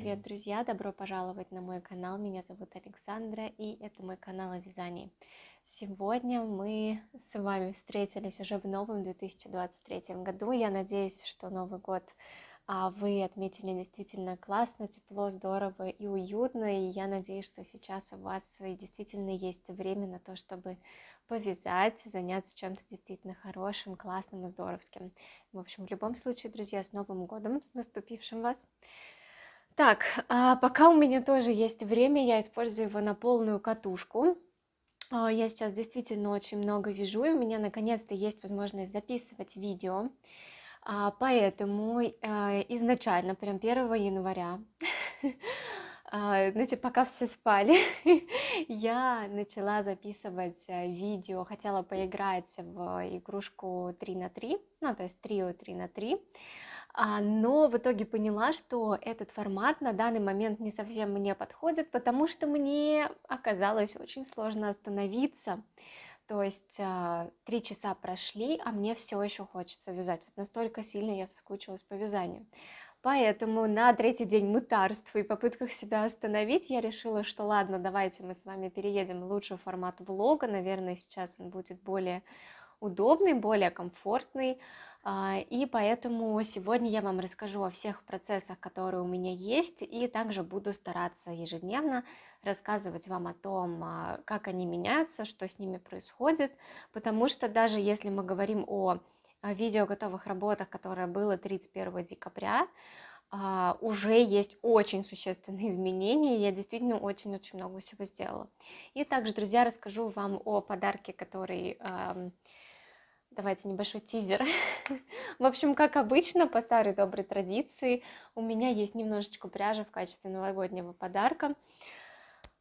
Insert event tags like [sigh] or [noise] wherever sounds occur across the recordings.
Привет, друзья! Добро пожаловать на мой канал. Меня зовут Александра, и это мой канал о вязании. Сегодня мы с вами встретились уже в новом 2023 году. Я надеюсь, что Новый год а, вы отметили действительно классно, тепло, здорово и уютно. И я надеюсь, что сейчас у вас действительно есть время на то, чтобы повязать, заняться чем-то действительно хорошим, классным и здоровским. В общем, в любом случае, друзья, с Новым годом, с наступившим вас! Так, а пока у меня тоже есть время, я использую его на полную катушку. А, я сейчас действительно очень много вижу, и у меня наконец-то есть возможность записывать видео. А, поэтому э, изначально, прям 1 января, [laughs] а, знаете, пока все спали, [laughs] я начала записывать э, видео, хотела поиграть в игрушку 3 на 3, ну, то есть трио 3 на 3. А, но в итоге поняла, что этот формат на данный момент не совсем мне подходит, потому что мне оказалось очень сложно остановиться. То есть а, три часа прошли, а мне все еще хочется вязать. Вот настолько сильно я соскучилась по вязанию. Поэтому на третий день мытарств и попытках себя остановить я решила, что ладно, давайте мы с вами переедем лучше в формат влога. Наверное, сейчас он будет более удобный, более комфортный. А, и поэтому сегодня я вам расскажу о всех процессах, которые у меня есть, и также буду стараться ежедневно рассказывать вам о том, а, как они меняются, что с ними происходит, потому что даже если мы говорим о видео готовых работах, которое было 31 декабря, а, уже есть очень существенные [laughs] изменения, я действительно очень-очень много всего сделала. И также, друзья, расскажу вам о подарке, который Давайте небольшой тизер. [laughs] в общем, как обычно, по старой доброй традиции, у меня есть немножечко пряжи в качестве новогоднего подарка.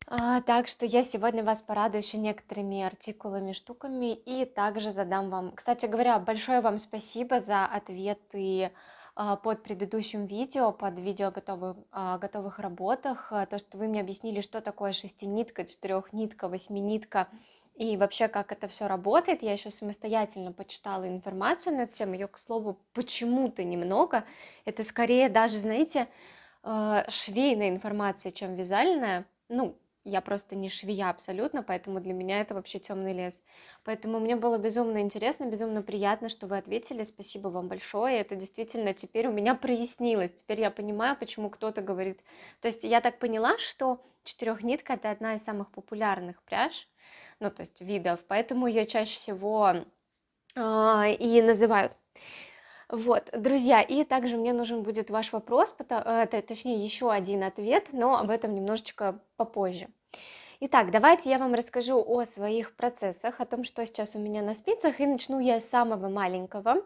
А, так что я сегодня вас порадую еще некоторыми артикулами, штуками и также задам вам... Кстати говоря, большое вам спасибо за ответы а, под предыдущим видео, под видео о готовых, о готовых работах, а, то, что вы мне объяснили, что такое шестинитка, четырехнитка, восьминитка, нитка и вообще, как это все работает. Я еще самостоятельно почитала информацию на эту тему. Ее, к слову, почему-то немного. Это скорее даже, знаете, э, швейная информация, чем вязальная. Ну, я просто не швея абсолютно, поэтому для меня это вообще темный лес. Поэтому мне было безумно интересно, безумно приятно, что вы ответили. Спасибо вам большое. Это действительно теперь у меня прояснилось. Теперь я понимаю, почему кто-то говорит. То есть я так поняла, что четырехнитка это одна из самых популярных пряж ну, то есть видов, поэтому ее чаще всего э, и называют. Вот, друзья, и также мне нужен будет ваш вопрос, э, точнее еще один ответ, но об этом немножечко попозже. Итак, давайте я вам расскажу о своих процессах, о том, что сейчас у меня на спицах, и начну я с самого маленького.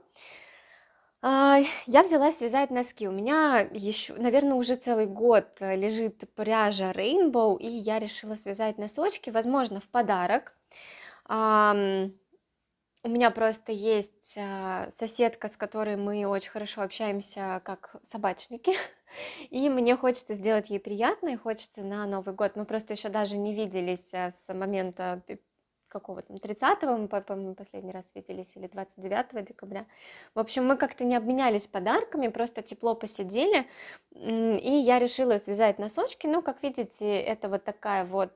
А, я взялась вязать носки. У меня еще, наверное, уже целый год э, лежит пряжа Rainbow, и я решила связать носочки, возможно, в подарок. У меня просто есть а, соседка, с которой мы очень хорошо общаемся, как собачники, [laughs] и мне хочется сделать ей приятно, и хочется на Новый год. Мы просто еще даже не виделись э, с момента какого там, 30-го мы, по-моему, последний раз виделись, или 29 декабря. В общем, мы как-то не обменялись подарками, просто тепло посидели, и я решила связать носочки. Ну, как видите, это вот такая вот,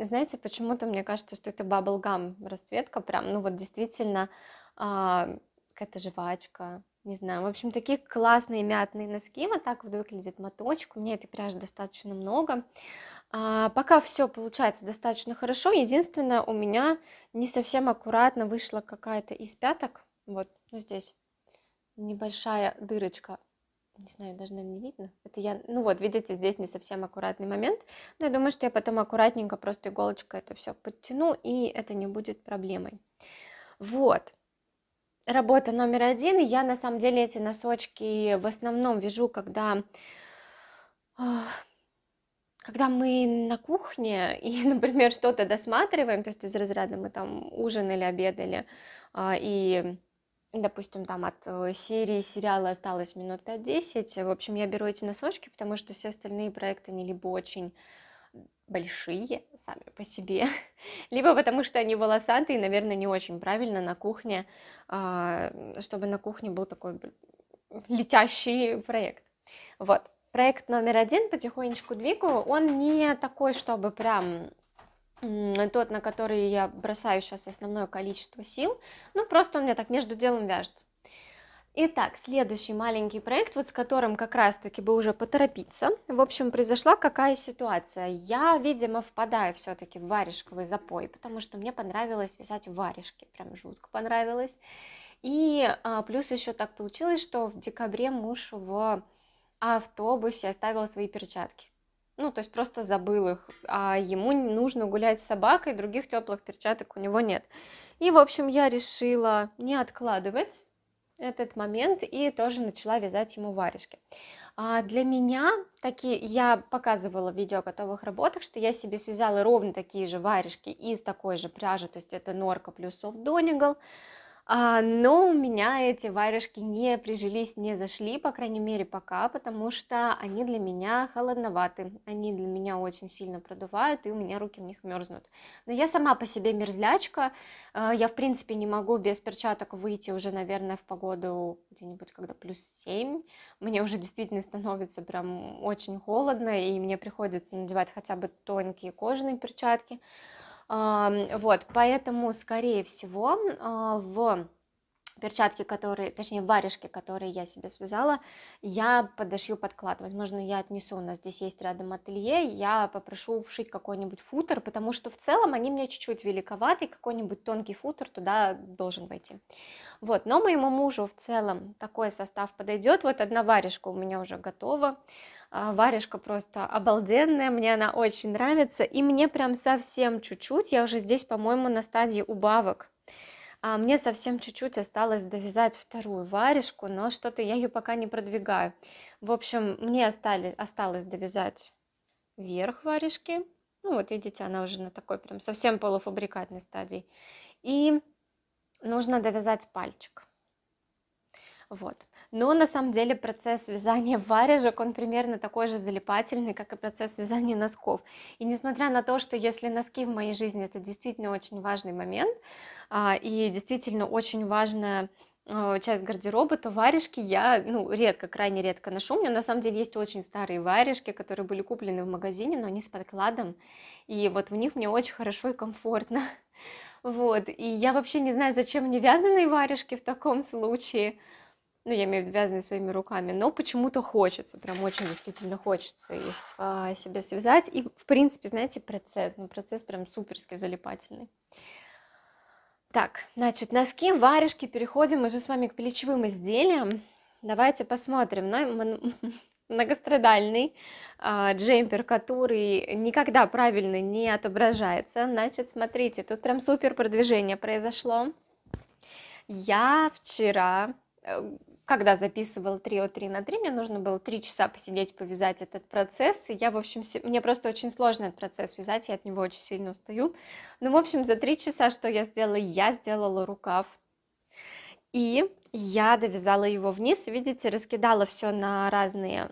знаете, почему-то мне кажется, что это баблгам расцветка прям, ну вот действительно а, какая-то жвачка, не знаю. В общем, такие классные мятные носки, вот так вот выглядит моточек, у меня этой пряжи достаточно много. А, пока все получается достаточно хорошо. Единственное, у меня не совсем аккуратно вышла какая-то из пяток. Вот, ну здесь небольшая дырочка. Не знаю, даже, наверное, не видно. Это я, ну вот, видите, здесь не совсем аккуратный момент. Но я думаю, что я потом аккуратненько просто иголочкой это все подтяну, и это не будет проблемой. Вот. Работа номер один. Я на самом деле эти носочки в основном вяжу, когда когда мы на кухне и, [laughs] например, что-то досматриваем, то есть из разряда мы там ужинали, обедали, а, и, допустим, там от э, серии сериала осталось минут 5-10, в общем, я беру эти носочки, потому что все остальные проекты, они либо очень большие сами по себе, [laughs] либо потому что они волосатые, наверное, не очень правильно на кухне, а, чтобы на кухне был такой летящий проект. Вот проект номер один потихонечку двигаю. Он не такой, чтобы прям тот, на который я бросаю сейчас основное количество сил. Ну, просто он мне так между делом вяжется. Итак, следующий маленький проект, вот с которым как раз-таки бы уже поторопиться. В общем, произошла какая ситуация. Я, видимо, впадаю все-таки в варежковый запой, потому что мне понравилось вязать варежки, прям жутко понравилось. И а, плюс еще так получилось, что в декабре муж в автобусе оставила свои перчатки. Ну, то есть просто забыл их, а ему нужно гулять с собакой, других теплых перчаток у него нет. И, в общем, я решила не откладывать этот момент и тоже начала вязать ему варежки. А для меня такие, я показывала в видео о готовых работах, что я себе связала ровно такие же варежки из такой же пряжи, то есть это норка плюс софт донигл. А, но у меня эти варежки не прижились, не зашли, по крайней мере пока, потому что они для меня холодноваты, они для меня очень сильно продувают, и у меня руки в них мерзнут. Но я сама по себе мерзлячка, а, я в принципе не могу без перчаток выйти уже, наверное, в погоду где-нибудь, когда плюс 7, мне уже действительно становится прям очень холодно, и мне приходится надевать хотя бы тонкие кожаные перчатки. Вот, поэтому, скорее всего, а, в перчатки, которые, точнее, варежки, которые я себе связала, я подошью подклад. Возможно, я отнесу, у нас здесь есть рядом ателье, я попрошу вшить какой-нибудь футер, потому что в целом они мне чуть-чуть великоваты, какой-нибудь тонкий футер туда должен войти. Вот, но моему мужу в целом такой состав подойдет. Вот одна варежка у меня уже готова. А, варежка просто обалденная, мне она очень нравится, и мне прям совсем чуть-чуть, я уже здесь, по-моему, на стадии убавок, а, мне совсем чуть-чуть осталось довязать вторую варежку, но что-то я ее пока не продвигаю. В общем, мне остали, осталось довязать верх варежки. Ну вот видите, она уже на такой прям совсем полуфабрикатной стадии. И нужно довязать пальчик. Вот. Но на самом деле процесс вязания варежек, он примерно такой же залипательный, как и процесс вязания носков. И несмотря на то, что если носки в моей жизни это действительно очень важный момент, а, и действительно очень важная а, часть гардероба, то варежки я, ну, редко, крайне редко ношу. У меня на самом деле есть очень старые варежки, которые были куплены в магазине, но они с подкладом, и вот в них мне очень хорошо и комфортно. [laughs] Вот, и я вообще не знаю, зачем мне вязаные варежки в таком случае, ну, я имею в виду вязаные своими руками, но почему-то хочется, прям очень действительно хочется их а, себе связать. И, в принципе, знаете, процесс, ну, процесс прям суперски залипательный. Так, значит, носки, варежки, переходим уже с вами к плечевым изделиям. Давайте посмотрим на [laughs] многострадальный э, джемпер, который никогда правильно не отображается. Значит, смотрите, тут прям супер продвижение произошло. Я вчера э, когда записывала трио 3 на 3, мне нужно было 3 часа посидеть, повязать этот процесс. И я, в общем, с... мне просто очень сложно этот процесс вязать, я от него очень сильно устаю. Но, ну, в общем, за 3 часа, что я сделала? Я сделала рукав. И я довязала его вниз, видите, раскидала все на разные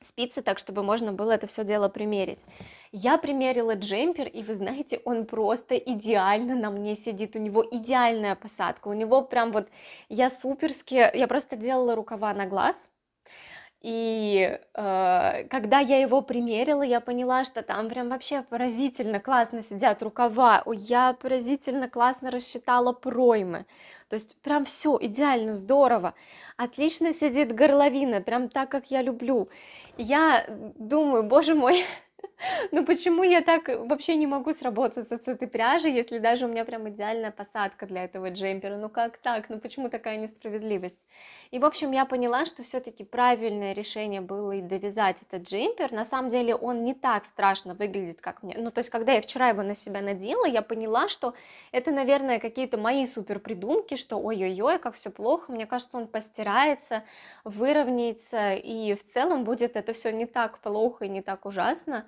спицы так, чтобы можно было это все дело примерить. Я примерила джемпер, и вы знаете, он просто идеально на мне сидит, у него идеальная посадка, у него прям вот, я суперски, я просто делала рукава на глаз, и э, когда я его примерила, я поняла, что там прям вообще поразительно классно сидят рукава. Ой, я поразительно классно рассчитала проймы. То есть прям все идеально, здорово. Отлично сидит горловина, прям так, как я люблю. я думаю, боже мой, [laughs] Ну почему я так э, вообще не могу сработаться с этой пряжей, если даже у меня прям идеальная посадка для этого джемпера? Ну как так? Ну почему такая несправедливость? И в общем я поняла, что все-таки правильное решение было и довязать этот джемпер. На самом деле он не так страшно выглядит, как мне. Ну то есть когда я вчера его на себя надела, я поняла, что это, наверное, какие-то мои супер придумки, что ой-ой-ой, как все плохо. Мне кажется, он постирается, выровняется и в целом будет это все не так плохо и не так ужасно.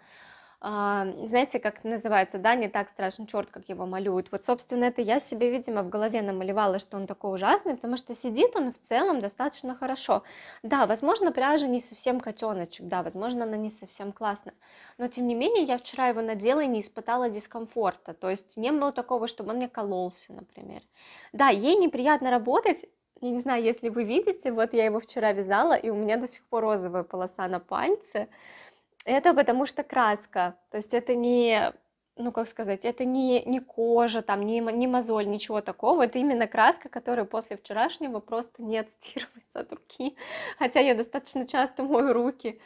А, знаете, как называется, да, не так страшно, черт, как его малюют. Вот, собственно, это я себе, видимо, в голове намалевала, что он такой ужасный, потому что сидит он в целом достаточно хорошо. Да, возможно, пряжа не совсем котеночек, да, возможно, она не совсем классная, но, тем не менее, я вчера его надела и не испытала дискомфорта, то есть не было такого, чтобы он мне кололся, например. Да, ей неприятно работать, я не знаю, если вы видите, вот я его вчера вязала, и у меня до сих пор розовая полоса на пальце, это потому что краска. То есть это не, ну как сказать, это не, не кожа, там, не, не мозоль, ничего такого. Это именно краска, которая после вчерашнего просто не отстирывается от руки. [laughs] Хотя я достаточно часто мою руки.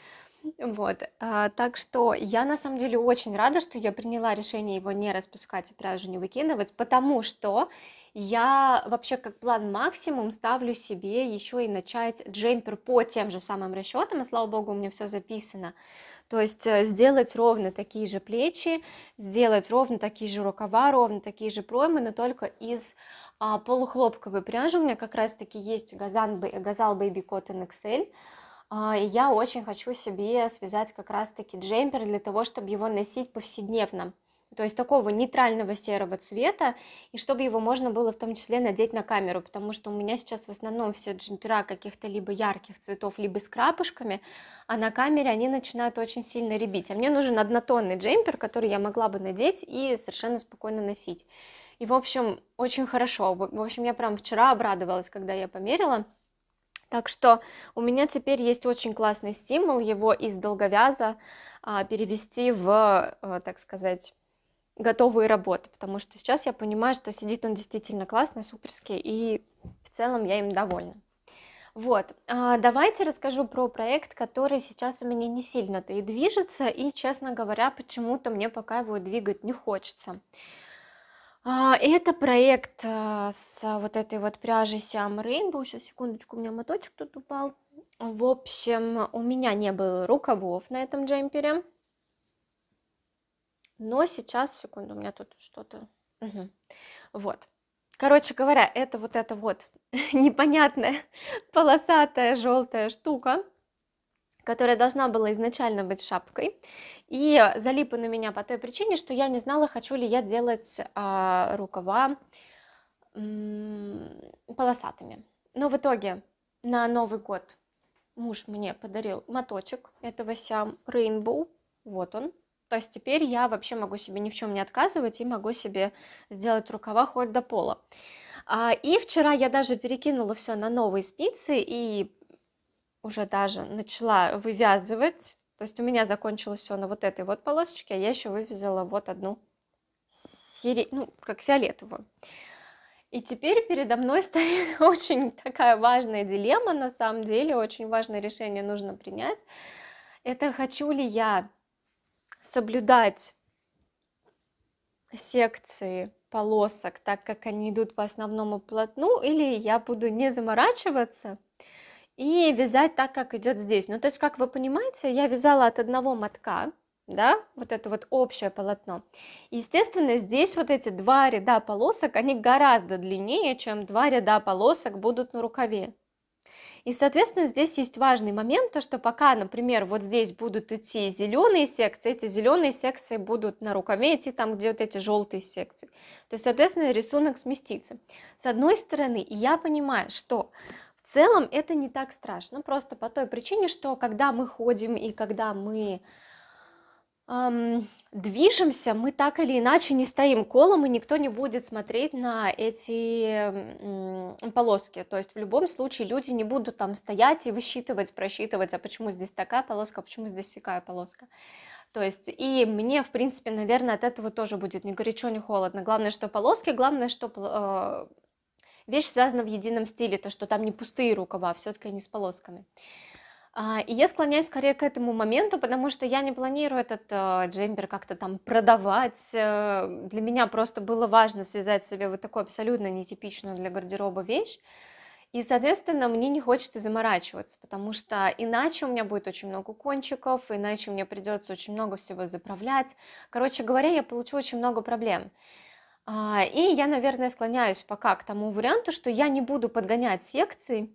Вот, а, так что я на самом деле очень рада, что я приняла решение его не распускать и пряжу не выкидывать, потому что я вообще как план максимум ставлю себе еще и начать джемпер по тем же самым расчетам, и слава богу, у меня все записано. То есть э, сделать ровно такие же плечи, сделать ровно такие же рукава, ровно такие же проймы, но только из а, полухлопковой пряжи. У меня как раз таки есть газан, газал Baby Cotton XL. И я очень хочу себе связать как раз-таки джемпер для того, чтобы его носить повседневно то есть такого нейтрального серого цвета, и чтобы его можно было в том числе надеть на камеру, потому что у меня сейчас в основном все джемпера каких-то либо ярких цветов, либо с крапышками, а на камере они начинают очень сильно ребить. А мне нужен однотонный джемпер, который я могла бы надеть и совершенно спокойно носить. И, в общем, очень хорошо. В общем, я прям вчера обрадовалась, когда я померила. Так что у меня теперь есть очень классный стимул его из долговяза а, перевести в, э, так сказать, готовые работы, потому что сейчас я понимаю, что сидит он действительно классно, суперски, и в целом я им довольна. Вот, а, давайте расскажу про проект, который сейчас у меня не сильно-то и движется, и, честно говоря, почему-то мне пока его двигать не хочется. А, это проект а, с вот этой вот пряжей Siam Rainbow, сейчас секундочку, у меня моточек тут упал. В общем, у меня не было рукавов на этом джемпере, но сейчас, секунду, у меня тут что-то... Угу. Вот. Короче говоря, это вот эта вот [laughs] непонятная [laughs] полосатая желтая штука, которая должна была изначально быть шапкой. И залипа на меня по той причине, что я не знала, хочу ли я делать э, рукава э, полосатыми. Но в итоге на Новый год муж мне подарил моточек этого сям Rainbow. Вот он, то есть теперь я вообще могу себе ни в чем не отказывать и могу себе сделать рукава хоть до пола. А, и вчера я даже перекинула все на новые спицы и уже даже начала вывязывать. То есть у меня закончилось все на вот этой вот полосочке, а я еще вывязала вот одну сире... ну, как фиолетовую. И теперь передо мной [laughs] стоит очень такая важная дилемма, на самом деле, очень важное решение нужно принять. Это хочу ли я соблюдать секции полосок, так как они идут по основному полотну, или я буду не заморачиваться и вязать так, как идет здесь. Ну, то есть, как вы понимаете, я вязала от одного мотка, да, вот это вот общее полотно. Естественно, здесь вот эти два ряда полосок, они гораздо длиннее, чем два ряда полосок будут на рукаве. И, соответственно, здесь есть важный момент, то что пока, например, вот здесь будут идти зеленые секции, эти зеленые секции будут на рукаве идти там, где вот эти желтые секции. То есть, соответственно, рисунок сместится. С одной стороны, я понимаю, что в целом это не так страшно, просто по той причине, что когда мы ходим и когда мы эм, движемся, мы так или иначе не стоим колом, и никто не будет смотреть на эти полоски. То есть в любом случае люди не будут там стоять и высчитывать, просчитывать, а почему здесь такая полоска, а почему здесь такая полоска. То есть, и мне, в принципе, наверное, от этого тоже будет ни горячо, ни холодно. Главное, что полоски, главное, что э, вещь связана в едином стиле, то, что там не пустые рукава, а все-таки не с полосками. А, и я склоняюсь скорее к этому моменту, потому что я не планирую этот э, джемпер как-то там продавать. Э, для меня просто было важно связать себе вот такую абсолютно нетипичную для гардероба вещь. И, соответственно, мне не хочется заморачиваться, потому что иначе у меня будет очень много кончиков, иначе мне придется очень много всего заправлять. Короче говоря, я получу очень много проблем. А, и я, наверное, склоняюсь пока к тому варианту, что я не буду подгонять секции,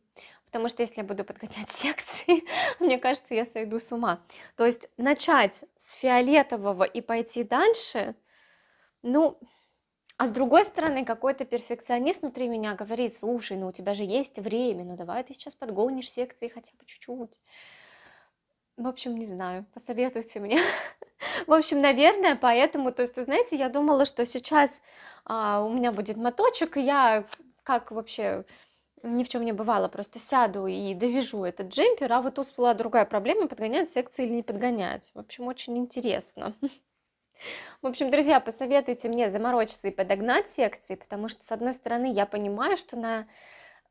Потому что если я буду подгонять [laughs] секции, мне кажется, я сойду с ума. То есть начать с фиолетового и пойти дальше, ну, а с другой стороны, какой-то перфекционист внутри меня говорит, слушай, ну у тебя же есть время, ну давай ты сейчас подгонишь секции хотя бы чуть-чуть. В общем, не знаю, посоветуйте мне. [laughs] В общем, наверное, поэтому, то есть, вы знаете, я думала, что сейчас а, у меня будет моточек, и я как вообще ни в чем не бывало, просто сяду и довяжу этот джемпер, а вот тут была другая проблема, подгонять секции или не подгонять. В общем, очень интересно. В общем, друзья, посоветуйте мне заморочиться и подогнать секции, потому что, с одной стороны, я понимаю, что на,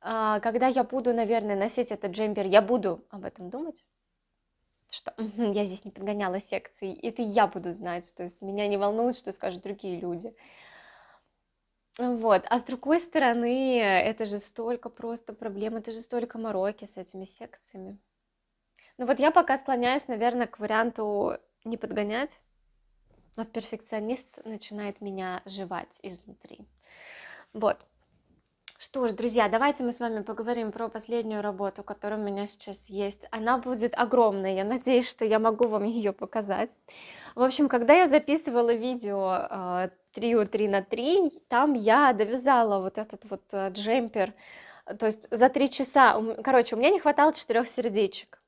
а, когда я буду, наверное, носить этот джемпер, я буду об этом думать, что я здесь не подгоняла секции, и это я буду знать, то есть меня не волнует, что скажут другие люди. Вот. А с другой стороны, это же столько просто проблем, это же столько мороки с этими секциями. Ну вот я пока склоняюсь, наверное, к варианту не подгонять, но перфекционист начинает меня жевать изнутри. Вот. Что ж, друзья, давайте мы с вами поговорим про последнюю работу, которая у меня сейчас есть. Она будет огромная, я надеюсь, что я могу вам ее показать. В общем, когда я записывала видео э, трио 3 на 3, там я довязала вот этот вот э, джемпер, то есть за три часа, короче, у меня не хватало четырех сердечек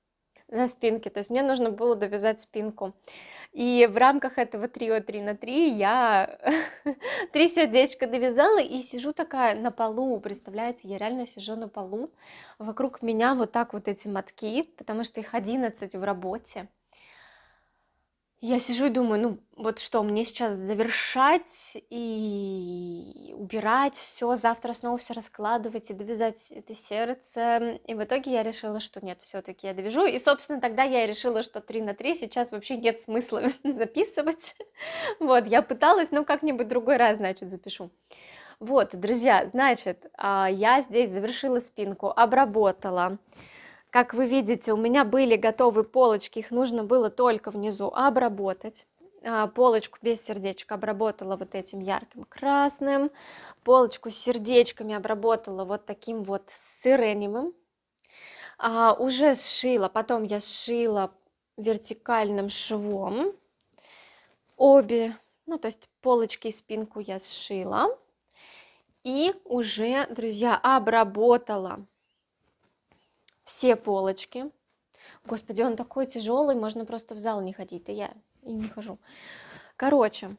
на спинке, то есть мне нужно было довязать спинку. И в рамках этого трио 3 на 3 я [laughs] три сердечка довязала и сижу такая на полу, представляете, я реально сижу на полу, вокруг меня вот так вот эти мотки, потому что их 11 в работе, я сижу и думаю, ну вот что, мне сейчас завершать и убирать все, завтра снова все раскладывать и довязать это сердце. И в итоге я решила, что нет, все-таки я довяжу. И, собственно, тогда я решила, что 3 на 3 сейчас вообще нет смысла [laughs] записывать. Вот, я пыталась, но как-нибудь другой раз, значит, запишу. Вот, друзья, значит, а, я здесь завершила спинку, обработала. Как вы видите, у меня были готовы полочки, их нужно было только внизу обработать. А, полочку без сердечек обработала вот этим ярким красным, полочку с сердечками обработала вот таким вот сиреневым. А, уже сшила, потом я сшила вертикальным швом обе, ну то есть полочки и спинку я сшила. И уже, друзья, обработала все полочки. Господи, он такой тяжелый, можно просто в зал не ходить. Да я и не хожу. Короче,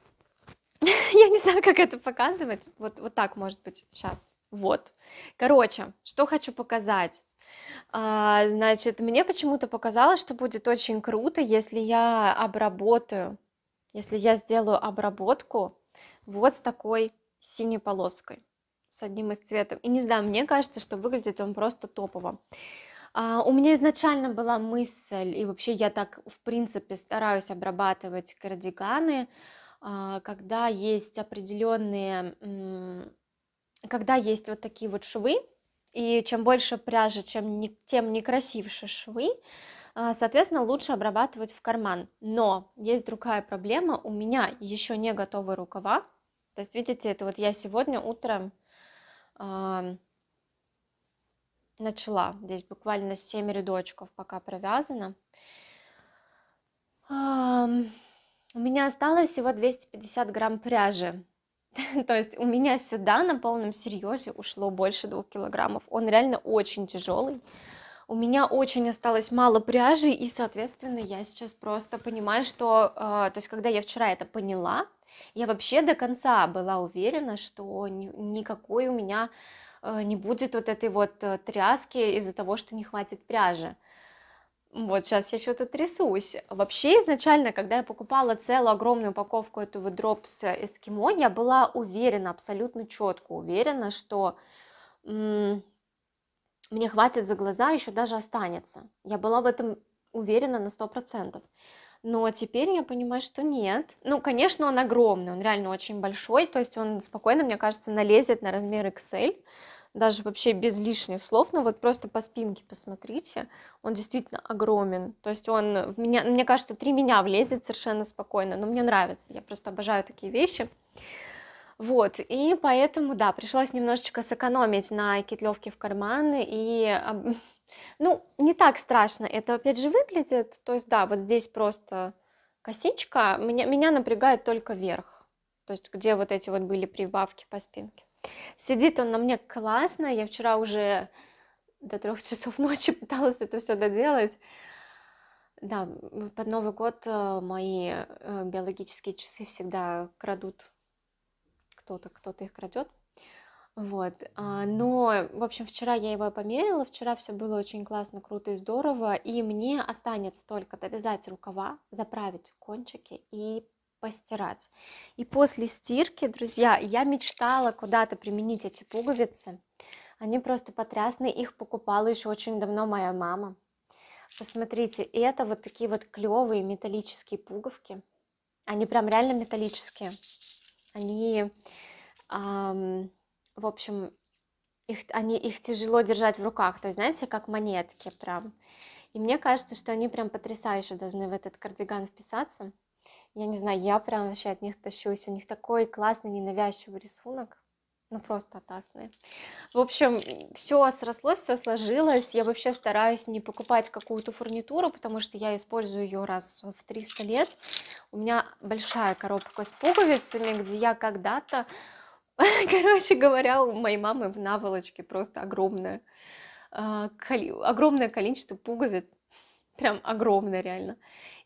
[laughs] я не знаю, как это показывать. Вот, вот так, может быть, сейчас. Вот. Короче, что хочу показать. А, значит, мне почему-то показалось, что будет очень круто, если я обработаю, если я сделаю обработку вот с такой синей полоской с одним из цветов. И не знаю, мне кажется, что выглядит он просто топово. А, у меня изначально была мысль, и вообще я так, в принципе, стараюсь обрабатывать кардиганы, а, когда есть определенные, когда есть вот такие вот швы, и чем больше пряжи, чем не, тем некрасивше швы, а, соответственно, лучше обрабатывать в карман. Но есть другая проблема, у меня еще не готовы рукава, то есть, видите, это вот я сегодня утром начала. Здесь буквально 7 рядочков пока провязано. У меня осталось всего 250 грамм пряжи. [laughs] То есть у меня сюда на полном серьезе ушло больше 2 килограммов. Он реально очень тяжелый. У меня очень осталось мало пряжи, и, соответственно, я сейчас просто понимаю, что... А, то есть когда я вчера это поняла, я вообще до конца была уверена, что никакой у меня э, не будет вот этой вот э, тряски из-за того, что не хватит пряжи. Вот сейчас я что-то трясусь. Вообще изначально, когда я покупала целую огромную упаковку этого дропс эскимо, я была уверена, абсолютно четко уверена, что мне хватит за глаза, еще даже останется. Я была в этом уверена на сто процентов но теперь я понимаю, что нет. Ну, конечно, он огромный, он реально очень большой, то есть он спокойно, мне кажется, налезет на размер XL, даже вообще без лишних слов, но вот просто по спинке посмотрите, он действительно огромен, то есть он в меня, мне кажется, три меня влезет совершенно спокойно, но мне нравится, я просто обожаю такие вещи. Вот, и поэтому, да, пришлось немножечко сэкономить на кетлевке в карман, и, [laughs] ну, не так страшно это, опять же, выглядит, то есть, да, вот здесь просто косичка, меня, меня напрягает только верх, то есть, где вот эти вот были прибавки по спинке. Сидит он на мне классно, я вчера уже до трех часов [laughs] ночи пыталась это все доделать, да, под Новый год э, мои э, биологические часы всегда крадут кто-то, кто-то их крадет. Вот. А, но, в общем, вчера я его померила, вчера все было очень классно, круто и здорово, и мне останется только довязать рукава, заправить кончики и постирать. И после стирки, друзья, я мечтала куда-то применить эти пуговицы. Они просто потрясные, их покупала еще очень давно моя мама. Посмотрите, это вот такие вот клевые металлические пуговки. Они прям реально металлические они, эм, в общем, их, они, их тяжело держать в руках, то есть, знаете, как монетки прям. И мне кажется, что они прям потрясающе должны в этот кардиган вписаться. Я не знаю, я прям вообще от них тащусь. У них такой классный, ненавязчивый рисунок ну просто атасные. В общем, все срослось, все сложилось. Я вообще стараюсь не покупать какую-то фурнитуру, потому что я использую ее раз в 300 лет. У меня большая коробка с пуговицами, где я когда-то, [laughs] короче говоря, у моей мамы в наволочке просто огромное, а, огромное количество пуговиц. Прям огромная реально.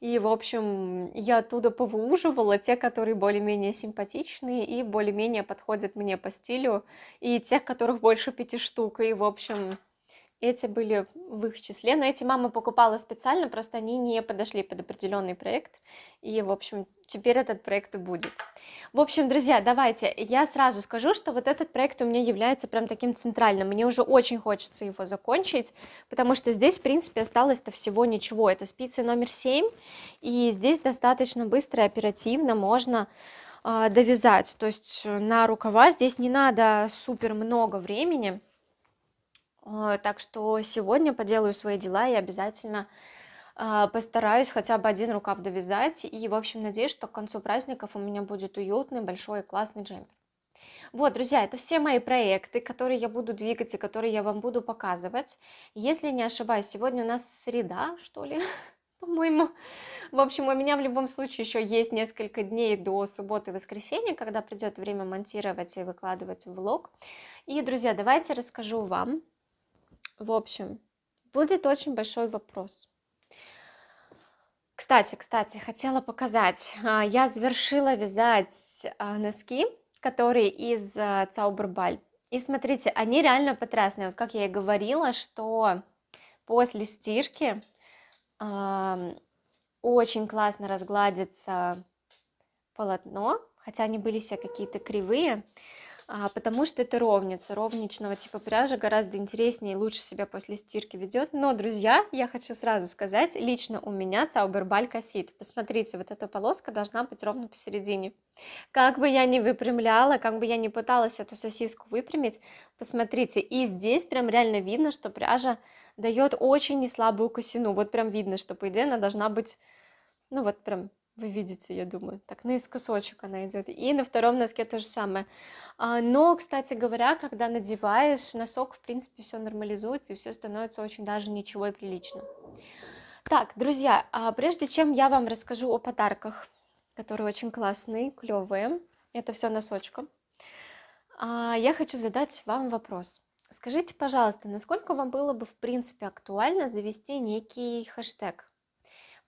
И, в общем, я оттуда повыуживала те, которые более-менее симпатичные и более-менее подходят мне по стилю, и тех, которых больше пяти штук. И, в общем, эти были в их числе, но эти мама покупала специально, просто они не подошли под определенный проект, и, в общем, теперь этот проект и будет. В общем, друзья, давайте, я сразу скажу, что вот этот проект у меня является прям таким центральным, мне уже очень хочется его закончить, потому что здесь, в принципе, осталось-то всего ничего, это спицы номер 7, и здесь достаточно быстро и оперативно можно э, довязать, то есть э, на рукава здесь не надо супер много времени, Э, так что сегодня поделаю свои дела и обязательно а, постараюсь хотя бы один рукав довязать. И, в общем, надеюсь, что к концу праздников у меня будет уютный, большой и классный джемпер. Вот, друзья, это все мои проекты, которые я буду двигать и которые я вам буду показывать. Если не ошибаюсь, сегодня у нас среда, что ли? [laughs] По-моему, в общем, у меня в любом случае еще есть несколько дней до субботы и воскресенья, когда придет время монтировать и выкладывать влог. И, друзья, давайте расскажу вам, в общем, будет очень большой вопрос. Кстати, кстати, хотела показать. А, я завершила вязать а, носки, которые из а, Цаубербаль. И смотрите, они реально потрясные. Вот как я и говорила, что после стирки э, очень классно разгладится полотно, хотя они были все какие-то кривые. А, потому что это ровница, ровничного типа пряжа гораздо интереснее и лучше себя после стирки ведет. Но, друзья, я хочу сразу сказать, лично у меня Цаубербаль косит. Посмотрите, вот эта полоска должна быть ровно посередине. Как бы я ни выпрямляла, как бы я ни пыталась эту сосиску выпрямить, посмотрите, и здесь прям реально видно, что пряжа дает очень неслабую косину. Вот прям видно, что по идее она должна быть, ну вот прям вы видите, я думаю, так наискосочек ну, она идет. И на втором носке то же самое. А, но, кстати говоря, когда надеваешь носок, в принципе, все нормализуется, и все становится очень даже ничего и прилично. Так, друзья, а прежде чем я вам расскажу о подарках, которые очень классные, клевые, это все носочком, а, я хочу задать вам вопрос. Скажите, пожалуйста, насколько вам было бы в принципе актуально завести некий хэштег,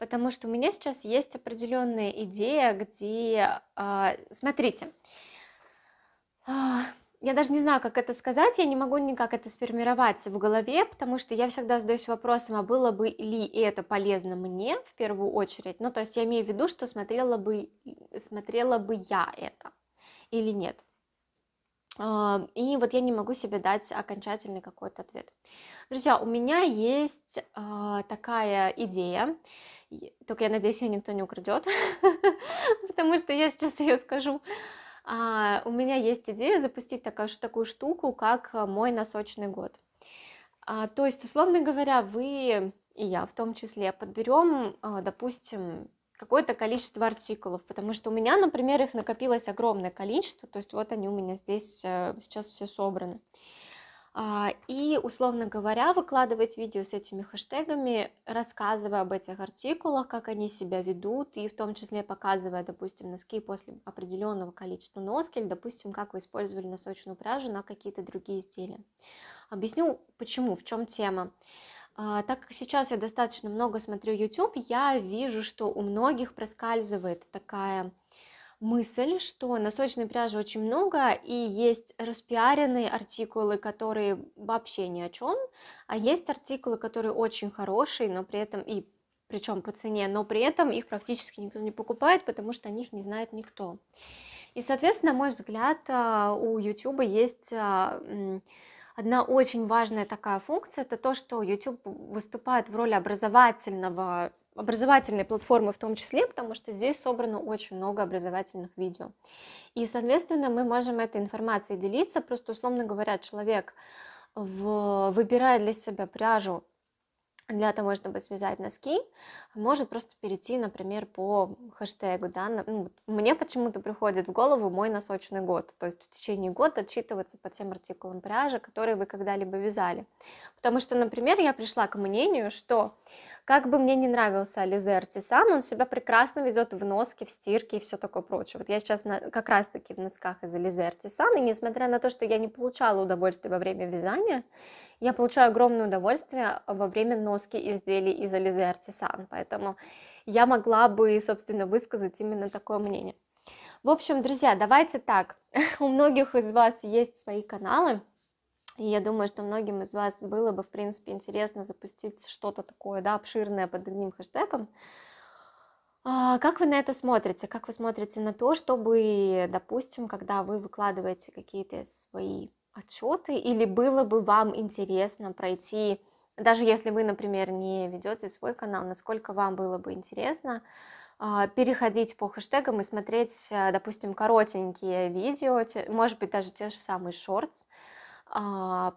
потому что у меня сейчас есть определенная идея, где, а, смотрите, а, я даже не знаю, как это сказать, я не могу никак это сформировать в голове, потому что я всегда задаюсь вопросом, а было бы ли это полезно мне в первую очередь, ну, то есть я имею в виду, что смотрела бы, смотрела бы я это или нет. А, и вот я не могу себе дать окончательный какой-то ответ. Друзья, у меня есть такая идея. Только я надеюсь, ее никто не украдет, [laughs] потому что я сейчас ее скажу. А, у меня есть идея запустить такая, такую штуку, как э, мой носочный год. А, то есть, условно говоря, вы и я в том числе подберем, э, допустим, какое-то количество артикулов, потому что у меня, например, их накопилось огромное количество, то есть вот они у меня здесь э, сейчас все собраны. А, и, условно говоря, выкладывать видео с этими хэштегами, рассказывая об этих артикулах, как они себя ведут, и в том числе показывая, допустим, носки после определенного количества носки, или, допустим, как вы использовали носочную пряжу на какие-то другие изделия. Объясню, почему, в чем тема. А, так как сейчас я достаточно много смотрю YouTube, я вижу, что у многих проскальзывает такая мысль, что на сочной пряже очень много, и есть распиаренные артикулы, которые вообще ни о чем, а есть артикулы, которые очень хорошие, но при этом и причем по цене, но при этом их практически никто не покупает, потому что о них не знает никто. И, соответственно, на мой взгляд, а, у YouTube есть а, одна очень важная такая функция, это то, что YouTube выступает в роли образовательного образовательной платформы в том числе, потому что здесь собрано очень много образовательных видео. И, соответственно, мы можем этой информацией делиться. Просто, условно говоря, человек, в, выбирая для себя пряжу для того, чтобы связать носки, может просто перейти, например, по хэштегу, да, ну, мне почему-то приходит в голову мой носочный год, то есть в течение года отчитываться по тем артикулам пряжи, которые вы когда-либо вязали, потому что, например, я пришла к мнению, что как бы мне не нравился Ализе Артисан, он себя прекрасно ведет в носке, в стирке и все такое прочее. Вот я сейчас на, как раз-таки в носках из Ализе Артисан, и несмотря на то, что я не получала удовольствия во время вязания, я получаю огромное удовольствие во время носки изделий из Ализе Артисан, поэтому я могла бы, собственно, высказать именно такое мнение. В общем, друзья, давайте так, [laughs] у многих из вас есть свои каналы, и я думаю, что многим из вас было бы, в принципе, интересно запустить что-то такое, да, обширное под одним хэштегом. А, как вы на это смотрите? Как вы смотрите на то, чтобы, допустим, когда вы выкладываете какие-то свои отчеты, или было бы вам интересно пройти, даже если вы, например, не ведете свой канал, насколько вам было бы интересно а, переходить по хэштегам и смотреть, допустим, коротенькие видео, может быть, даже те же самые шортс, а,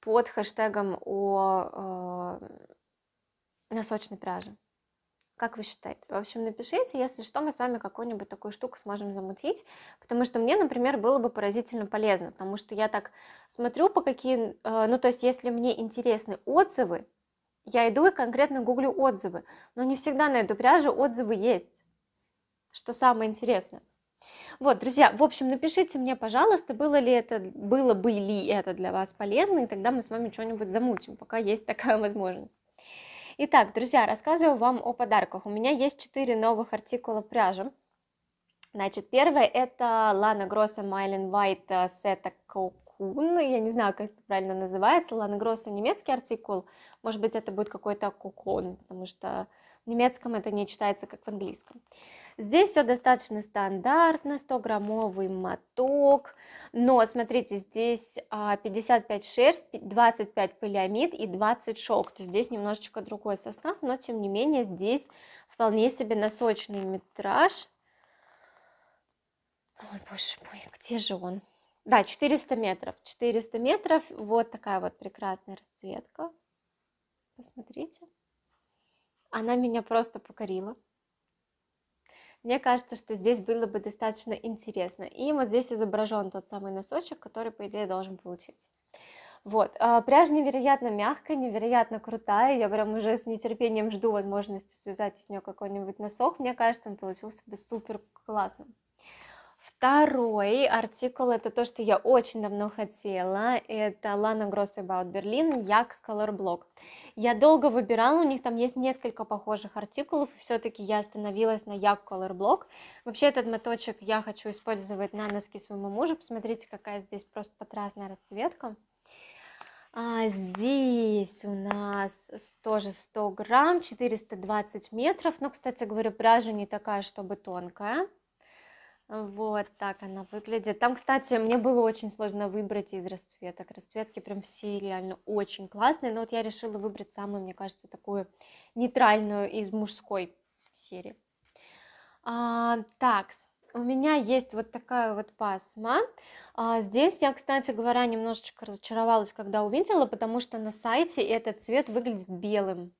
под хэштегом о э, носочной пряже. Как вы считаете? В общем, напишите, если что, мы с вами какую-нибудь такую штуку сможем замутить, потому что мне, например, было бы поразительно полезно, потому что я так смотрю по какие, э, ну то есть, если мне интересны отзывы, я иду и конкретно гуглю отзывы, но не всегда на эту пряжу отзывы есть, что самое интересное. Вот, друзья, в общем, напишите мне, пожалуйста, было ли это, было бы ли это для вас полезно, и тогда мы с вами что-нибудь замутим, пока есть [laughs] такая возможность. Итак, друзья, рассказываю вам о подарках. У меня есть 4 новых артикула пряжи. Значит, первое это Лана Гросса Майлен Вайт сета Кокун. Я не знаю, как это правильно называется. Лана Гросса немецкий артикул. Может быть, это будет какой-то кукон, потому что в немецком это не читается, как в английском. Здесь все достаточно стандартно, 100-граммовый моток, но смотрите, здесь 55 а, шерсть, 25 полиамид и 20 шелк, то здесь немножечко другой состав, но тем не менее здесь вполне себе насочный метраж. Ой, боже мой, где же он? Да, 400 метров, 400 метров, вот такая вот прекрасная расцветка, посмотрите. Она меня просто покорила. Мне кажется, что здесь было бы достаточно интересно. И вот здесь изображен тот самый носочек, который, по идее, должен получиться. Вот, а, пряжа невероятно мягкая, невероятно крутая, я прям уже с нетерпением жду возможности связать из нее какой-нибудь носок, мне кажется, он получился бы супер классным. Второй артикул, это то, что я очень давно хотела, это Lana Гросс About Berlin, Як block. Я долго выбирала, у них там есть несколько похожих артикулов, все-таки я остановилась на Як block. Вообще этот моточек я хочу использовать на носки своему мужу, посмотрите, какая здесь просто потрясная расцветка. А здесь у нас тоже 100 грамм, 420 метров, но, ну, кстати говоря, пряжа не такая, чтобы тонкая. Вот так она выглядит. Там, кстати, мне было очень сложно выбрать из расцветок. Расцветки прям все реально очень классные. Но вот я решила выбрать самую, мне кажется, такую нейтральную из мужской серии. А, такс. У меня есть вот такая вот пасма. А, здесь я, кстати говоря, немножечко разочаровалась, когда увидела, потому что на сайте этот цвет выглядит белым.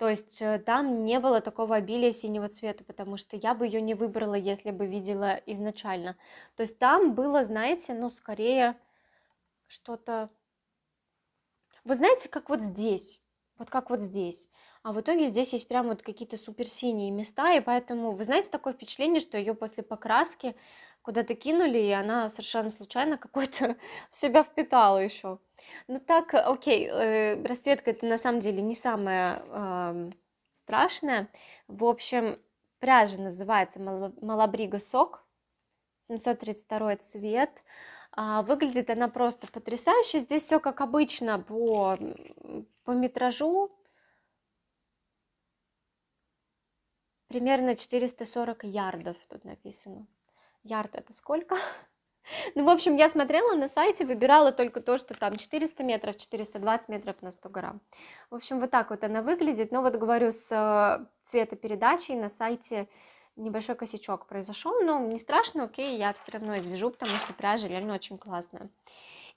То есть э, там не было такого обилия синего цвета, потому что я бы ее не выбрала, если бы видела изначально. То есть там было, знаете, ну, скорее что-то... Вы знаете, как вот здесь, вот как вот здесь. А в итоге здесь есть прям вот какие-то суперсиние места, и поэтому, вы знаете, такое впечатление, что ее после покраски куда-то кинули, и она совершенно случайно какой-то [laughs] в себя впитала еще. Ну так, э, окей, э, расцветка это на самом деле не самое э, страшное. В общем, пряжа называется Малабрига Сок, 732 цвет. А, выглядит она просто потрясающе. Здесь все как обычно по, по метражу. Примерно 440 ярдов тут написано. Ярд это сколько? [laughs] Ну, в общем, я смотрела на сайте, выбирала только то, что там 400 метров, 420 метров на 100 грамм. В общем, вот так вот она выглядит. Но вот говорю, с э, цветопередачей на сайте небольшой косячок произошел, но не страшно, окей, я все равно извяжу, потому что пряжа реально очень классная.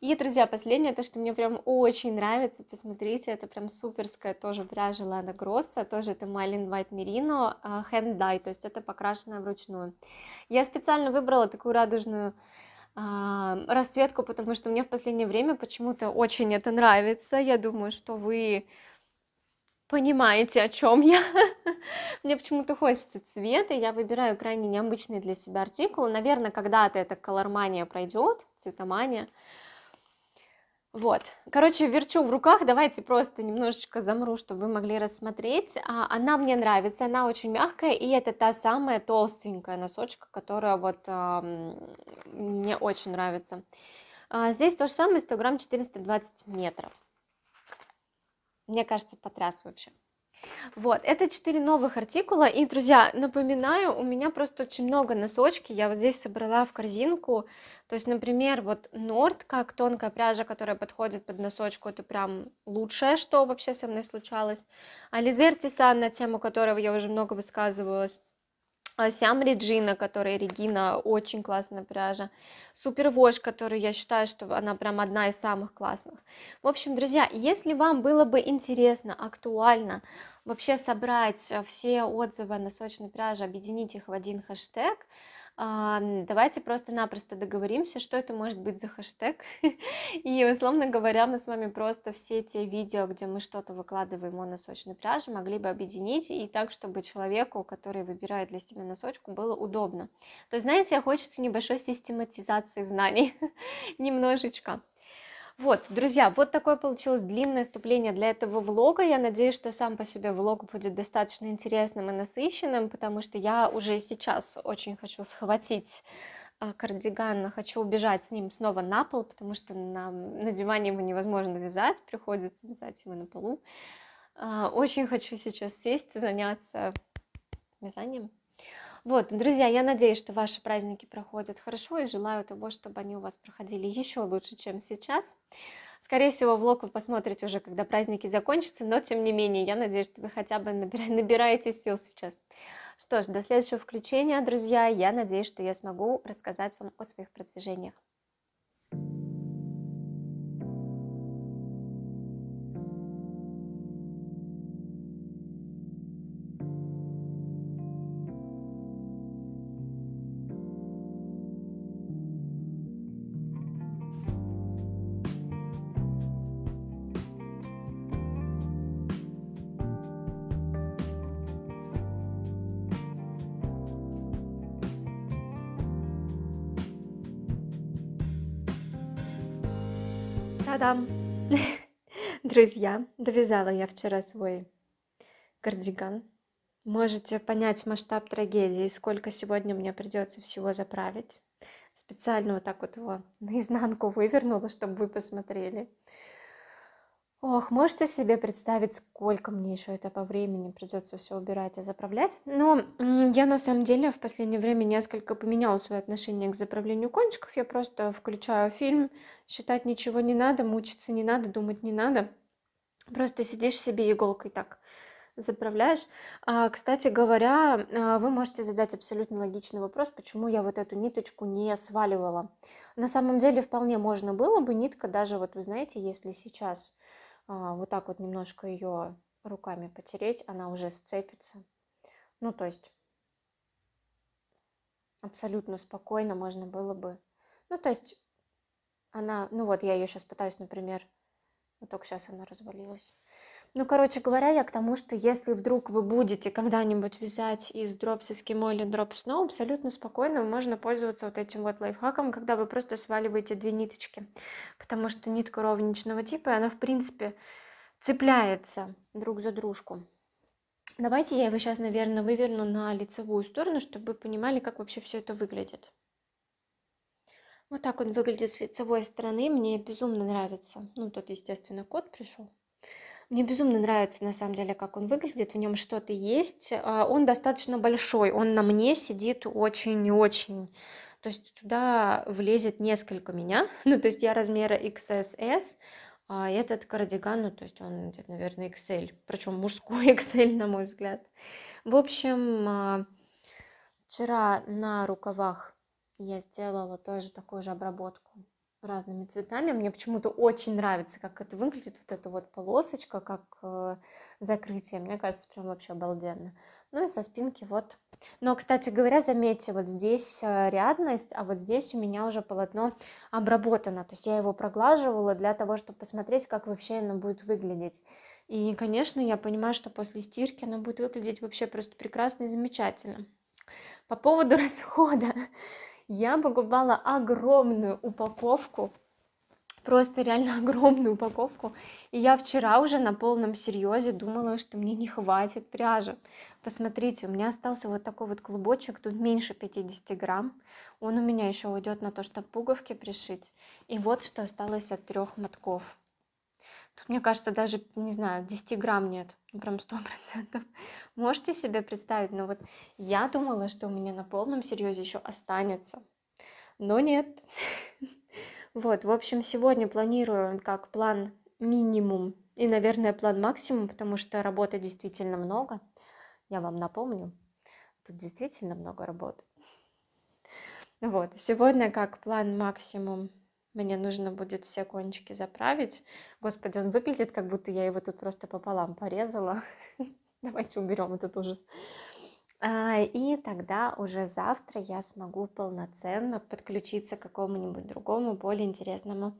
И, друзья, последнее, то, что мне прям очень нравится, посмотрите, это прям суперская тоже пряжа Лана Гросса, тоже это Майлин White Мерино а, Hand Dye, то есть это покрашенная вручную. Я специально выбрала такую радужную а, расцветку, потому что мне в последнее время почему-то очень это нравится. Я думаю, что вы понимаете, о чем я. [laughs] Мне почему-то хочется и я выбираю крайне необычный для себя артикул. Наверное, когда-то эта колормания пройдет, цветомания. Вот, короче, верчу в руках, давайте просто немножечко замру, чтобы вы могли рассмотреть. А, она мне нравится, она очень мягкая, и это та самая толстенькая носочка, которая вот э, мне очень нравится. А, здесь то же самое, 100 грамм 420 метров. Мне кажется, потряс вообще. Вот, это 4 новых артикула. И, друзья, напоминаю, у меня просто очень много носочки. Я вот здесь собрала в корзинку. То есть, например, вот Норд, как тонкая пряжа, которая подходит под носочку, это прям лучшее, что вообще со мной случалось. Ализер Тисан, на тему которого я уже много высказывалась. А, сям Реджина, которая Регина, очень классная пряжа. Супервош, которую я считаю, что она прям одна из самых классных. В общем, друзья, если вам было бы интересно, актуально вообще собрать э, все отзывы на сочной пряже, объединить их в один хэштег – а, давайте просто-напросто договоримся, что это может быть за хэштег. [laughs] И, условно говоря, мы с вами просто все те видео, где мы что-то выкладываем о носочной пряже, могли бы объединить и так, чтобы человеку, который выбирает для себя носочку, было удобно. То есть, знаете, хочется небольшой систематизации знаний [laughs] немножечко. Вот, друзья, вот такое получилось длинное вступление для этого влога. Я надеюсь, что сам по себе влог будет достаточно интересным и насыщенным, потому что я уже сейчас очень хочу схватить а, кардиган, хочу убежать с ним снова на пол, потому что на, на диване его невозможно вязать, приходится вязать его на полу. А, очень хочу сейчас сесть, заняться вязанием. Вот, друзья, я надеюсь, что ваши праздники проходят хорошо и желаю того, чтобы они у вас проходили еще лучше, чем сейчас. Скорее всего, влог вы посмотрите уже, когда праздники закончатся, но тем не менее, я надеюсь, что вы хотя бы набираете сил сейчас. Что ж, до следующего включения, друзья. Я надеюсь, что я смогу рассказать вам о своих продвижениях. там. [laughs] Друзья, довязала я вчера свой кардиган. Можете понять масштаб трагедии, сколько сегодня мне придется всего заправить. Специально вот так вот его [laughs] наизнанку вывернула, чтобы вы посмотрели. Ох, можете себе представить, сколько мне еще это по времени придется все убирать и заправлять. Но я на самом деле в последнее время несколько поменяла свое отношение к заправлению кончиков. Я просто включаю фильм, считать ничего не надо, мучиться не надо, думать не надо. Просто сидишь себе иголкой так заправляешь. А, кстати говоря, а, вы можете задать абсолютно логичный вопрос, почему я вот эту ниточку не сваливала. На самом деле вполне можно было бы нитка, даже вот вы знаете, если сейчас а, вот так вот немножко ее руками потереть, она уже сцепится. Ну, то есть абсолютно спокойно можно было бы. Ну, то есть она, ну вот я ее сейчас пытаюсь, например, вот только сейчас она развалилась. Ну, короче говоря, я к тому, что если вдруг вы будете когда-нибудь вязать из дроп с или дроп сноу, абсолютно спокойно можно пользоваться вот этим вот лайфхаком, когда вы просто сваливаете две ниточки, потому что нитка ровничного типа, и она, в принципе, цепляется друг за дружку. Давайте я его сейчас, наверное, выверну на лицевую сторону, чтобы вы понимали, как вообще все это выглядит. Вот так он выглядит с лицевой стороны. Мне безумно нравится. Ну, тут, естественно, кот пришел. Мне безумно нравится, на самом деле, как он выглядит, в нем что-то есть. А, он достаточно большой, он на мне сидит очень-очень. То есть туда влезет несколько меня. [laughs] Ну, то есть я размера XSS, а этот кардиган, ну, то есть он где наверное, XL. Причем мужской XL, [laughs] на мой взгляд. В общем, а, вчера на рукавах я сделала тоже такую же обработку разными цветами. Мне почему-то очень нравится, как это выглядит, вот эта вот полосочка, как э, закрытие. Мне кажется, прям вообще обалденно. Ну и со спинки вот. Но, кстати говоря, заметьте, вот здесь э, рядность, а вот здесь у меня уже полотно обработано. То есть я его проглаживала для того, чтобы посмотреть, как вообще оно будет выглядеть. И, конечно, я понимаю, что после стирки оно будет выглядеть вообще просто прекрасно и замечательно. По поводу [laughs] расхода я покупала огромную упаковку, просто реально [laughs] огромную упаковку. И я вчера уже на полном серьезе думала, что мне не хватит пряжи. Посмотрите, у меня остался вот такой вот клубочек, тут меньше 50 грамм. Он у меня еще уйдет на то, чтобы пуговки пришить. И вот что осталось от трех мотков. Тут, мне кажется, даже, не знаю, 10 грамм нет, ну, прям 100%. Можете себе представить, но ну вот я думала, что у меня на полном серьезе еще останется. Но нет. [laughs] Вот, в общем, сегодня планирую как план минимум и, наверное, план максимум, потому что работы действительно много. Я вам напомню, тут действительно много работы. [laughs] Вот, сегодня как план максимум мне нужно будет все кончики заправить. Господи, он выглядит, как будто я его тут просто пополам порезала. [laughs] Давайте уберем этот ужас. А, и тогда уже завтра я смогу полноценно подключиться к какому-нибудь другому, более интересному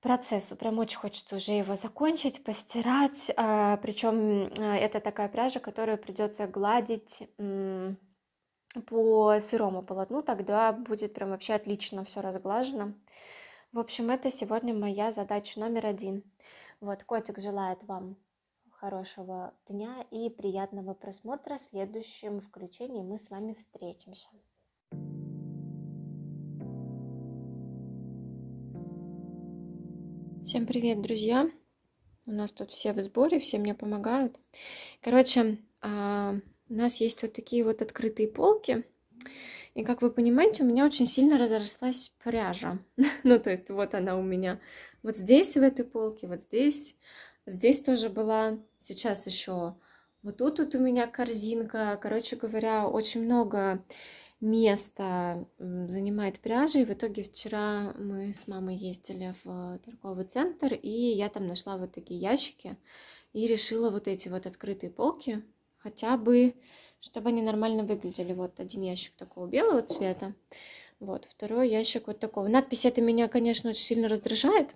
процессу. Прям очень хочется уже его закончить, постирать. А, Причем а, это такая пряжа, которую придется гладить по сырому полотну, тогда будет прям вообще отлично все разглажено. В общем, это сегодня моя задача номер один. Вот, котик желает вам хорошего дня и приятного просмотра. В следующем включении мы с вами встретимся. Всем привет, друзья! У нас тут все в сборе, все мне помогают. Короче, а, у нас есть вот такие вот открытые полки. И как вы понимаете, у меня очень сильно разрослась пряжа. [laughs] ну, то есть вот она у меня вот здесь в этой полке, вот здесь. Здесь тоже была, сейчас еще вот тут вот у меня корзинка. Короче говоря, очень много места занимает пряжа. И в итоге вчера мы с мамой ездили в торговый центр, и я там нашла вот такие ящики. И решила вот эти вот открытые полки хотя бы, чтобы они нормально выглядели. Вот один ящик такого белого цвета, вот второй ящик вот такого. Надпись это меня, конечно, очень сильно раздражает.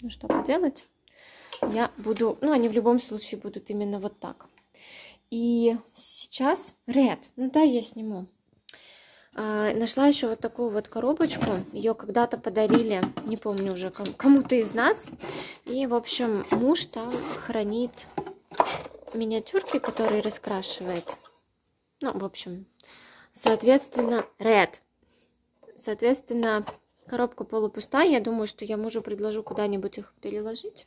Ну что поделать я буду, ну, они в любом случае будут именно вот так. И сейчас Red, ну да, я сниму. А, нашла еще вот такую вот коробочку, ее когда-то подарили, не помню уже, кому-то из нас. И, в общем, муж там хранит миниатюрки, которые раскрашивает. Ну, в общем, соответственно, red. Соответственно, коробка полупустая. Я думаю, что я мужу предложу куда-нибудь их переложить.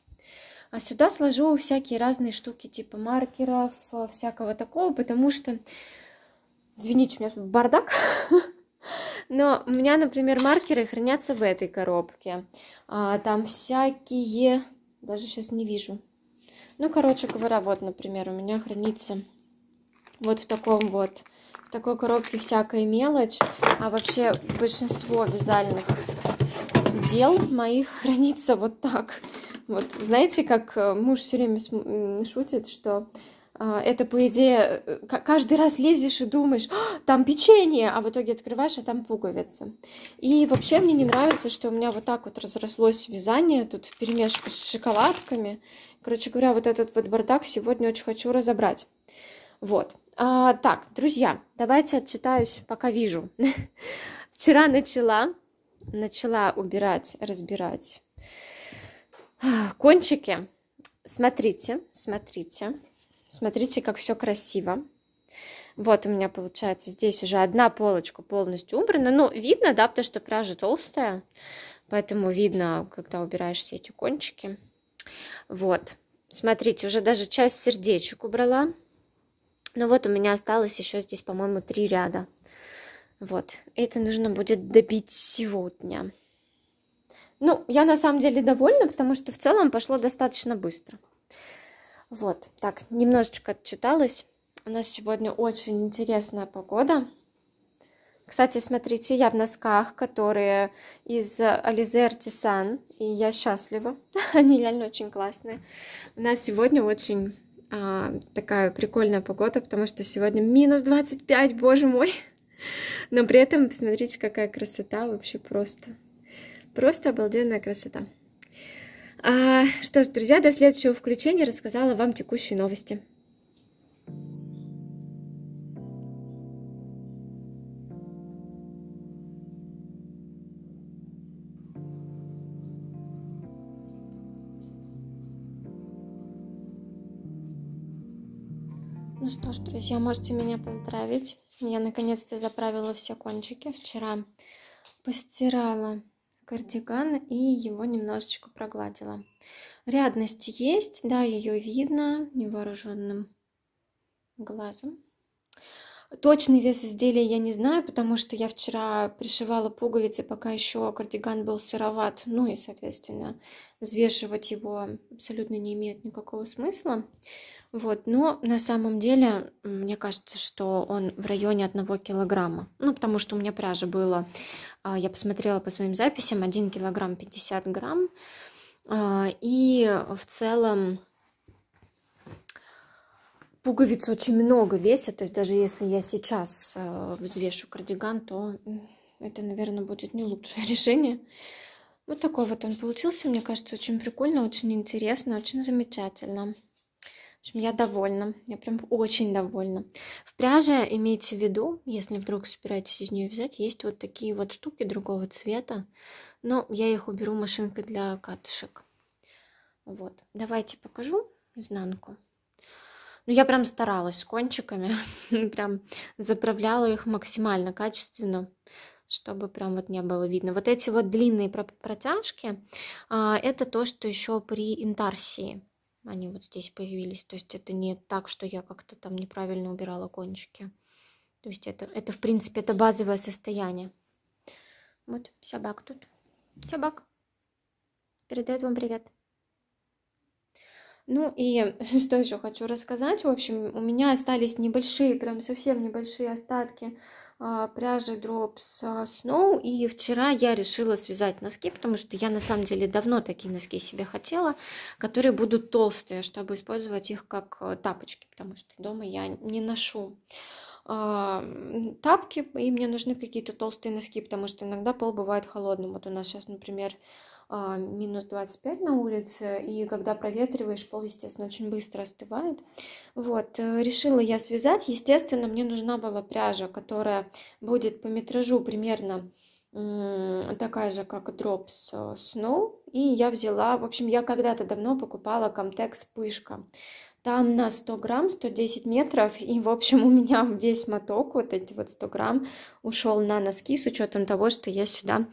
А сюда сложу всякие разные штуки, типа маркеров, э, всякого такого, потому что, извините, у меня бардак, [laughs] но у меня, например, маркеры хранятся в этой коробке. А, там всякие... Даже сейчас не вижу. Ну, короче говоря, вот, например, у меня хранится вот в таком вот... В такой коробке всякая мелочь. А вообще большинство вязальных дел моих [laughs] хранится вот так. Вот, знаете, как э, муж все время шутит, что э, это, по идее, э, каждый раз лезешь и думаешь, «А, там печенье, а в итоге открываешь, а там пуговица. И вообще мне не нравится, что у меня вот так вот разрослось вязание, тут перемешка с шоколадками. Короче говоря, вот этот вот бардак сегодня очень хочу разобрать. Вот. А, так, друзья, давайте отчитаюсь, пока вижу. [laughs] Вчера начала, начала убирать, разбирать Кончики. Смотрите, смотрите. Смотрите, как все красиво. Вот у меня получается здесь уже одна полочка полностью убрана. Но ну, видно, да, потому что пряжа толстая. Поэтому видно, когда убираешь все эти кончики. Вот. Смотрите, уже даже часть сердечек убрала. Ну вот у меня осталось еще здесь, по-моему, три ряда. Вот. Это нужно будет добить сегодня. Ну, я на самом деле довольна, потому что в целом пошло достаточно быстро. Вот, так, немножечко отчиталась. У нас сегодня очень интересная погода. Кстати, смотрите, я в носках, которые из Alize Artisan, и я счастлива. [laughs] Они реально очень классные. У нас сегодня очень а, такая прикольная погода, потому что сегодня минус 25, боже мой. [laughs] Но при этом, посмотрите, какая красота вообще просто. Просто обалденная красота. А, что ж, друзья, до следующего включения рассказала вам текущие новости. Ну что ж, друзья, можете меня поздравить. Я наконец-то заправила все кончики. Вчера постирала кардиган и его немножечко прогладила. Рядность есть, да, ее видно невооруженным глазом. Точный вес изделия я не знаю, потому что я вчера пришивала пуговицы, пока еще кардиган был сыроват. Ну и, соответственно, взвешивать его абсолютно не имеет никакого смысла. Вот, но на самом деле, мне кажется, что он в районе 1 килограмма. Ну, потому что у меня пряжа была а, я посмотрела по своим записям, 1 килограмм 50 грамм. А, и в целом пуговиц очень много весят, то есть даже если я сейчас э, взвешу кардиган, то это, наверное, будет не лучшее [laughs] решение. Вот такой вот он получился, мне кажется, очень прикольно, очень интересно, очень замечательно общем, я довольна. Я прям очень довольна. В пряже имейте в виду, если вдруг собираетесь из нее взять, есть вот такие вот штуки другого цвета. Но я их уберу машинкой для катышек. Вот. Давайте покажу изнанку. Ну, я прям старалась с кончиками. [laughs] прям заправляла их максимально качественно чтобы прям вот не было видно. Вот эти вот длинные протяжки, а, это то, что еще при интарсии. Они вот здесь появились. То есть это не так, что я как-то там неправильно убирала кончики. То есть это, это в принципе, это базовое состояние. Вот, собак тут. Собак. Передает вам привет. Ну и [laughs] что еще хочу рассказать. В общем, у меня остались небольшие, прям совсем небольшие остатки а, пряжи Drops а, Snow. И вчера я решила связать носки, потому что я на самом деле давно такие носки себе хотела, которые будут толстые, чтобы использовать их как а, тапочки, потому что дома я не ношу тапки, и мне нужны какие-то толстые носки, потому что иногда пол бывает холодным. Вот у нас сейчас, например, а, минус 25 на улице, и когда проветриваешь, пол, естественно, очень быстро остывает. Вот, э, решила я связать. Естественно, мне нужна была пряжа, которая будет по метражу примерно такая же, как Drops Snow. Э, и я взяла, в общем, я когда-то давно покупала Comtex Пышка. Там на 100 грамм 110 метров, и, в общем, у меня [laughs] весь моток, вот эти вот 100 грамм, ушел на носки, с учетом того, что я сюда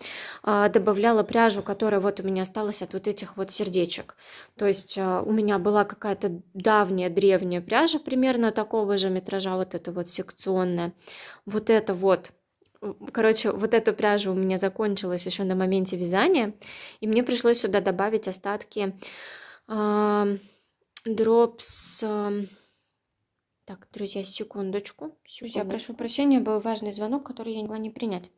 э, добавляла пряжу, которая вот у меня осталась от вот этих вот сердечек. То есть э, у меня была какая-то давняя древняя пряжа, примерно такого же метража, вот эта вот секционная. Вот это вот короче, вот эта пряжа у меня закончилась еще на моменте вязания, и мне пришлось сюда добавить остатки э, дропс... Эм, так, друзья, секундочку. секундочку. Друзья, прошу прощения, был важный звонок, который я не могла не принять.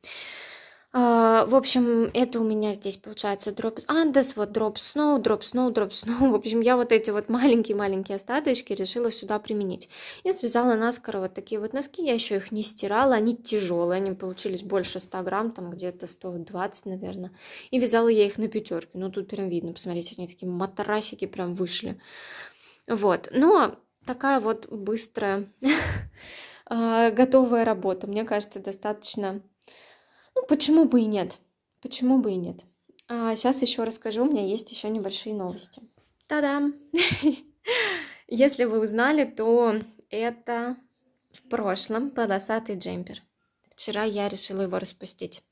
А, в общем, это у меня здесь получается Drops Andes, вот Drop Snow, Drop Snow, Drop Snow. В общем, я вот эти вот маленькие-маленькие остаточки решила сюда применить. И связала наскоро вот такие вот носки. Я еще их не стирала, они тяжелые, они получились больше 100 грамм, там где-то 120, наверное. И вязала я их на пятерке. Ну, тут прям видно, посмотрите, они такие матрасики прям вышли. Вот, но такая вот быстрая, [laughs] а, готовая работа, мне кажется, достаточно... Ну, почему бы и нет? Почему бы и нет? А сейчас еще расскажу, у меня есть еще небольшие новости. Та-дам! [laughs] Если вы узнали, то это в прошлом полосатый джемпер. Вчера я решила его распустить.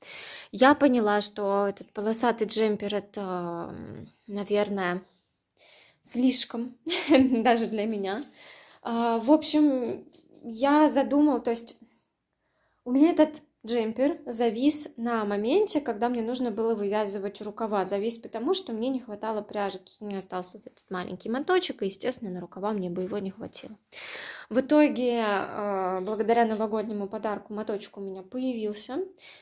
Я поняла, что этот полосатый джемпер это, наверное, слишком, [laughs] даже для меня. А, в общем, я задумал, то есть у меня этот джемпер завис на моменте, когда мне нужно было вывязывать рукава. Завис потому, что мне не хватало пряжи. Тут у меня остался вот этот маленький моточек, и, естественно, на рукава мне бы его не хватило. В итоге, э, благодаря новогоднему подарку, моточек у меня появился.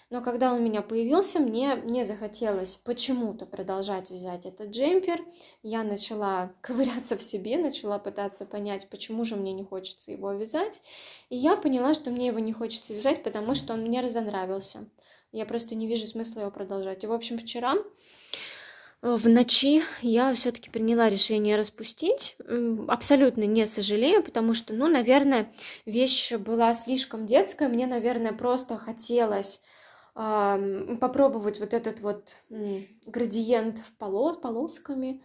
Но когда он у меня появился, мне не захотелось почему-то продолжать вязать этот джемпер. Я начала [laughs] ковыряться в себе, начала пытаться понять, почему же мне не хочется его вязать. И я поняла, что мне его не хочется вязать, потому что он мне разонравился. Я просто не вижу смысла его продолжать. И, в общем, вчера Э, в ночи я все-таки приняла решение распустить. Абсолютно не сожалею, потому что, ну, наверное, вещь была слишком детская. Мне, наверное, просто хотелось э, попробовать вот этот вот э, градиент в поло, полосками,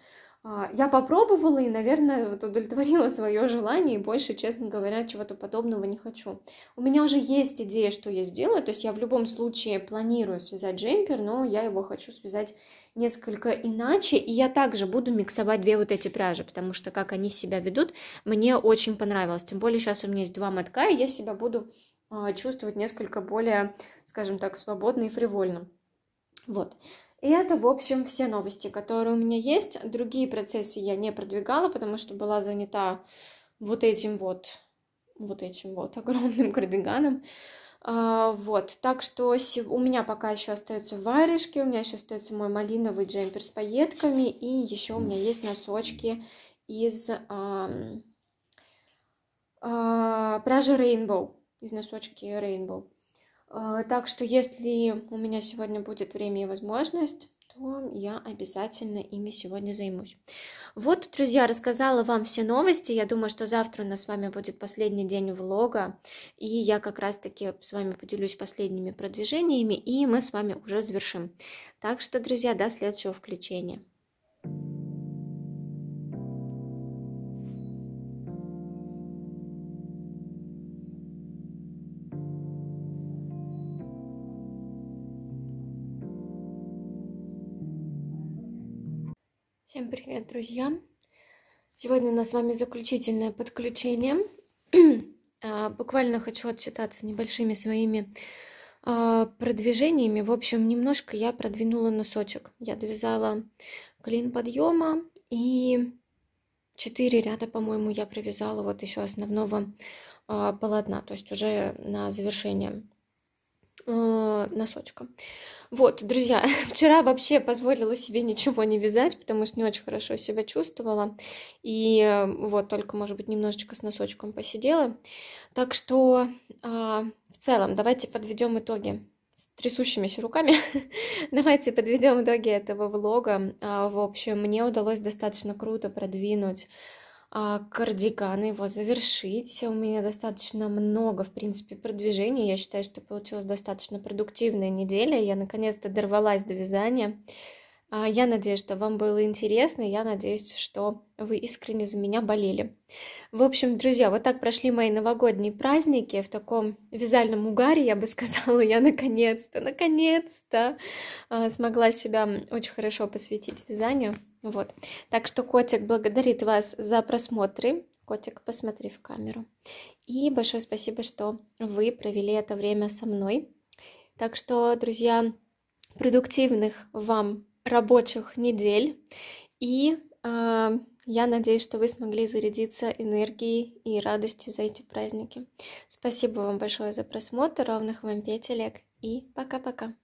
а, я попробовала и, наверное, вот удовлетворила свое желание, и больше, честно говоря, чего-то подобного не хочу. У меня уже есть идея, что я сделаю, то есть я в любом случае планирую связать джемпер, но я его хочу связать несколько иначе, и я также буду миксовать две вот эти пряжи, потому что как они себя ведут, мне очень понравилось. Тем более сейчас у меня есть два мотка, и я себя буду а, чувствовать несколько более, скажем так, свободно и фривольно. Вот. И это, в общем, все новости, которые у меня есть. Другие процессы я не продвигала, потому что была занята вот этим вот, вот этим вот [laughs] огромным кардиганом. А, вот, так что у меня пока еще остаются варежки, у меня еще остается мой малиновый джемпер с пайетками, и еще у меня есть носочки из а, а, пряжи Rainbow, из носочки Rainbow. А, так что, если у меня сегодня будет время и возможность, то я обязательно ими сегодня займусь. Вот, друзья, рассказала вам все новости. Я думаю, что завтра у нас с вами будет последний день влога, и я как раз-таки с вами поделюсь последними продвижениями, и мы с вами уже завершим. Так что, друзья, до следующего включения. Привет, друзья! Сегодня у нас с вами заключительное подключение. [clears throat] А, буквально хочу отчитаться небольшими своими а, продвижениями. В общем, немножко я продвинула носочек. Я довязала клин подъема и 4 ряда, по-моему, я провязала вот еще основного а, полотна, то есть уже на завершение Э, носочком. Вот, друзья, [laughs] вчера вообще позволила себе ничего не вязать, потому что не очень хорошо себя чувствовала. И э, вот только, может быть, немножечко с носочком посидела. Так что а, в целом давайте подведем итоги с трясущимися руками. [laughs] Давайте подведем итоги этого влога. А, в общем, мне удалось достаточно круто продвинуть а, кардиган и его завершить. У меня достаточно много, в принципе, продвижений. Я считаю, что получилась достаточно продуктивная неделя. Я наконец-то дорвалась до вязания. А, я надеюсь, что вам было интересно, я надеюсь, что вы искренне за меня болели. В общем, друзья, вот так прошли мои новогодние праздники в таком вязальном угаре, я бы [laughs] сказала, я наконец-то, наконец-то а, смогла себя очень хорошо посвятить вязанию. Вот. Так что котик благодарит вас за просмотры. Котик, посмотри в камеру. И большое спасибо, что вы провели это время со мной. Так что, друзья, продуктивных вам рабочих недель. И э, я надеюсь, что вы смогли зарядиться энергией и радостью за эти праздники. Спасибо вам большое за просмотр, ровных вам петелек и пока-пока.